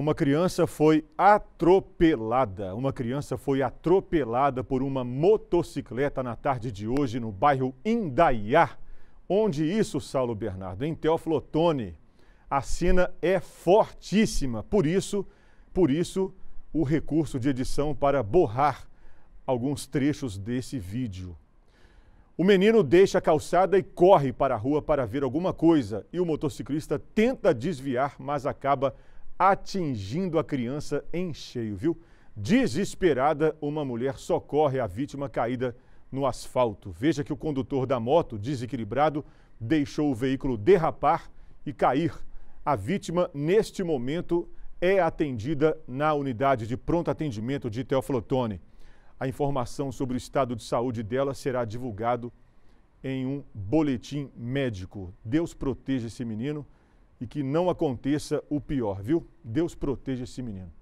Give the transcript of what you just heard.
Uma criança foi atropelada. Uma criança foi atropelada por uma motocicleta na tarde de hoje no bairro Indaiá. Onde isso, Saulo Bernardo? Em Teoflotone. A cena é fortíssima, por isso, por isso o recurso de edição para borrar alguns trechos desse vídeo. O menino deixa a calçada e corre para a rua para ver alguma coisa, e o motociclista tenta desviar, mas acaba atingindo a criança em cheio, viu? Desesperada, uma mulher socorre a vítima caída no asfalto. Veja que o condutor da moto, desequilibrado, deixou o veículo derrapar e cair. A vítima, neste momento, é atendida na unidade de pronto atendimento de Teoflotone. A informação sobre o estado de saúde dela será divulgado em um boletim médico. Deus proteja esse menino e que não aconteça o pior, viu? Deus proteja esse menino.